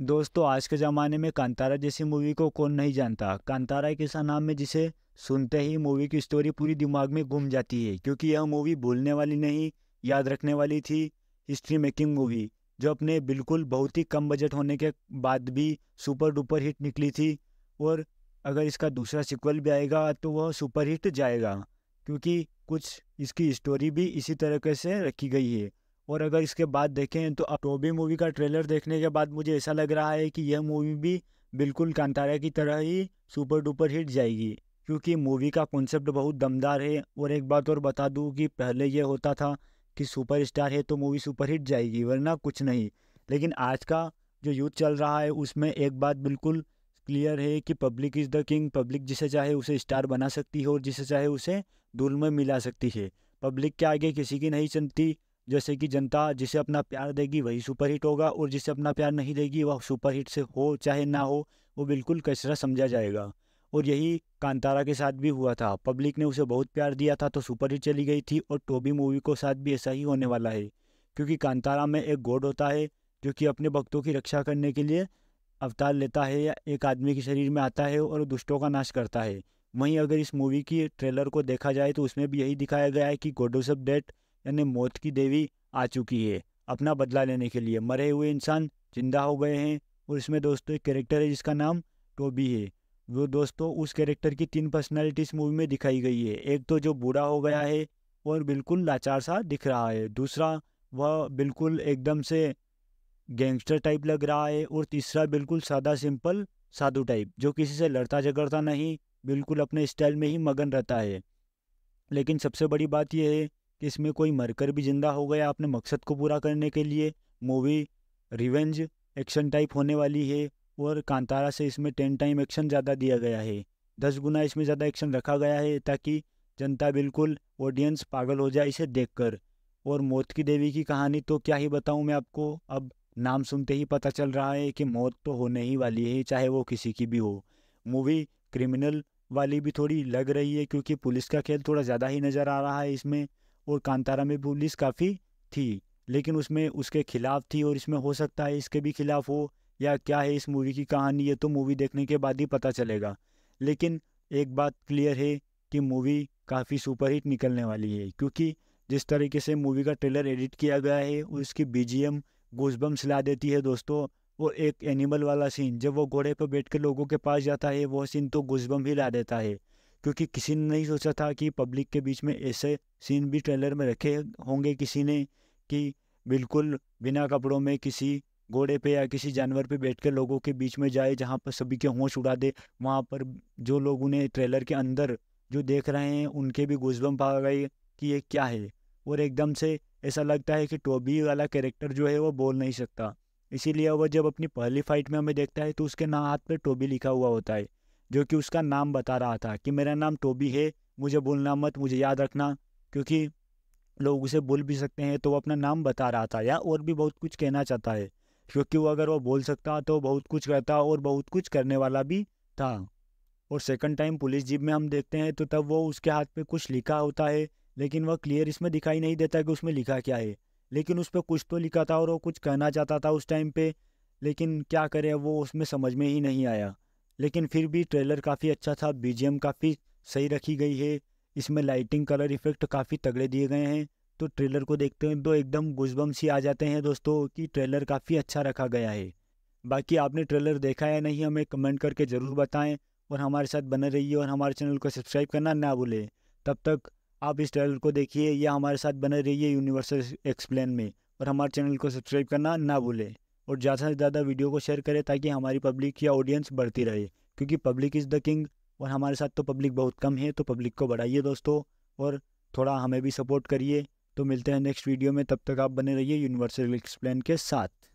दोस्तों आज के ज़माने में कांतारा जैसी मूवी को कौन नहीं जानता कांतारा एक ऐसा नाम है जिसे सुनते ही मूवी की स्टोरी पूरी दिमाग में घूम जाती है क्योंकि यह मूवी भूलने वाली नहीं याद रखने वाली थी हिस्ट्री मेकिंग मूवी जो अपने बिल्कुल बहुत ही कम बजट होने के बाद भी सुपर डुपर हिट निकली थी और अगर इसका दूसरा सिक्वल भी आएगा तो वह सुपर हिट जाएगा क्योंकि कुछ इसकी स्टोरी भी इसी तरीके से रखी गई है और अगर इसके बाद देखें तो टोबी मूवी का ट्रेलर देखने के बाद मुझे ऐसा लग रहा है कि यह मूवी भी बिल्कुल कांतारा की तरह ही सुपर डुपर हिट जाएगी क्योंकि मूवी का कॉन्सेप्ट बहुत दमदार है और एक बात और बता दूँ कि पहले यह होता था कि सुपरस्टार है तो मूवी सुपर हिट जाएगी वरना कुछ नहीं लेकिन आज का जो यूथ चल रहा है उसमें एक बात बिल्कुल क्लियर है कि public is the king public जिसे चाहे उसे स्टार बना सकती है और जिसे चाहे उसे धूल में मिला सकती है पब्लिक के आगे किसी की नहीं चलती जैसे कि जनता जिसे अपना प्यार देगी वही सुपरहिट होगा और जिसे अपना प्यार नहीं देगी वह सुपरहिट से हो चाहे ना हो वो बिल्कुल कचरा समझा जाएगा और यही कांतारा के साथ भी हुआ था पब्लिक ने उसे बहुत प्यार दिया था तो सुपरहिट चली गई थी और टोबी मूवी को साथ भी ऐसा ही होने वाला है क्योंकि कांतारा में एक गोड होता है जो कि अपने भक्तों की रक्षा करने के लिए अवतार लेता है या एक आदमी के शरीर में आता है और दुष्टों का नाश करता है वहीं अगर इस मूवी की ट्रेलर को देखा जाए तो उसमें भी यही दिखाया गया है कि गॉड ऑफ डेट यानी मौत की देवी आ चुकी है अपना बदला लेने के लिए मरे हुए इंसान जिंदा हो गए हैं और इसमें दोस्तों एक कैरेक्टर है जिसका नाम टोबी है वो दोस्तों उस कैरेक्टर की तीन पर्सनैलिटी मूवी में दिखाई गई है एक तो जो बूढ़ा हो गया है और बिल्कुल लाचार सा दिख रहा है दूसरा वह बिल्कुल एकदम से गैंगस्टर टाइप लग रहा है और तीसरा बिल्कुल सादा सिंपल साधु टाइप जो किसी से लड़ता झगड़ता नहीं बिल्कुल अपने स्टाइल में ही मगन रहता है लेकिन सबसे बड़ी बात यह है कि इसमें कोई मरकर भी ज़िंदा हो गया अपने मकसद को पूरा करने के लिए मूवी रिवेंज एक्शन टाइप होने वाली है और कांतारा से इसमें टेन टाइम एक्शन ज़्यादा दिया गया है दस गुना इसमें ज़्यादा एक्शन रखा गया है ताकि जनता बिल्कुल ऑडियंस पागल हो जाए इसे देखकर और मौत की देवी की कहानी तो क्या ही बताऊँ मैं आपको अब नाम सुनते ही पता चल रहा है कि मौत तो होने ही वाली है चाहे वो किसी की भी हो मूवी क्रिमिनल वाली भी थोड़ी लग रही है क्योंकि पुलिस का खेल थोड़ा ज़्यादा ही नज़र आ रहा है इसमें और कांतारा में पुलिस काफ़ी थी लेकिन उसमें उसके खिलाफ थी और इसमें हो सकता है इसके भी खिलाफ हो या क्या है इस मूवी की कहानी ये तो मूवी देखने के बाद ही पता चलेगा लेकिन एक बात क्लियर है कि मूवी काफ़ी सुपरहिट निकलने वाली है क्योंकि जिस तरीके से मूवी का ट्रेलर एडिट किया गया है और इसकी बीजीएम जी गुजबम सिला देती है दोस्तों और एक एनिमल वाला सीन जब वो घोड़े पर बैठ कर लोगों के पास जाता है वह सीन तो गुजबम ही ला देता है क्योंकि किसी ने नहीं सोचा था कि पब्लिक के बीच में ऐसे सीन भी ट्रेलर में रखे होंगे किसी ने कि बिल्कुल बिना कपड़ों में किसी घोड़े पे या किसी जानवर पे बैठ कर लोगों के बीच में जाए जहाँ पर सभी के होश उड़ा दे वहाँ पर जो लोग उन्हें ट्रेलर के अंदर जो देख रहे हैं उनके भी गुजबम पा गए कि ये क्या है और एकदम से ऐसा लगता है कि टोबी वाला कैरेक्टर जो है वो बोल नहीं सकता इसीलिए वह जब अपनी पहली फाइट में हमें देखता है तो उसके ना हाथ पर टोबी लिखा हुआ होता है जो कि उसका नाम बता रहा था कि मेरा नाम टोबी है मुझे बोलना मत मुझे याद रखना क्योंकि लोग उसे बोल भी सकते हैं तो वो अपना नाम बता रहा था या और भी बहुत कुछ कहना चाहता है क्योंकि वो अगर वो बोल सकता तो बहुत कुछ करता और बहुत कुछ करने वाला भी था और सेकंड टाइम पुलिस जीप में हम देखते हैं तो तब वो उसके हाथ में कुछ लिखा होता है लेकिन वह क्लियर इसमें दिखाई नहीं देता कि उसमें लिखा क्या है लेकिन उस पर कुछ तो लिखा था और वो कुछ कहना चाहता था उस टाइम पे लेकिन क्या करें वो उसमें समझ में ही नहीं आया लेकिन फिर भी ट्रेलर काफ़ी अच्छा था बीजीएम काफ़ी सही रखी गई है इसमें लाइटिंग कलर इफेक्ट काफ़ी तगड़े दिए गए हैं तो ट्रेलर को देखते हैं तो एकदम गुजबम सी आ जाते हैं दोस्तों कि ट्रेलर काफ़ी अच्छा रखा गया है बाकी आपने ट्रेलर देखा या नहीं हमें कमेंट करके ज़रूर बताएं और हमारे साथ बने रहिए और हमारे चैनल को सब्सक्राइब करना ना भूलें तब तक आप इस ट्रेलर को देखिए या हमारे साथ बने रहिए यूनिवर्सल एक्सप्लेन में और हमारे चैनल को सब्सक्राइब करना ना भूलें और ज़्यादा से ज़्यादा वीडियो को शेयर करें ताकि हमारी पब्लिक या ऑडियंस बढ़ती रहे क्योंकि पब्लिक इज़ द किंग और हमारे साथ तो पब्लिक बहुत कम है तो पब्लिक को बढ़ाइए दोस्तों और थोड़ा हमें भी सपोर्ट करिए तो मिलते हैं नेक्स्ट वीडियो में तब तक आप बने रहिए यूनिवर्सल एक्सप्लेन के साथ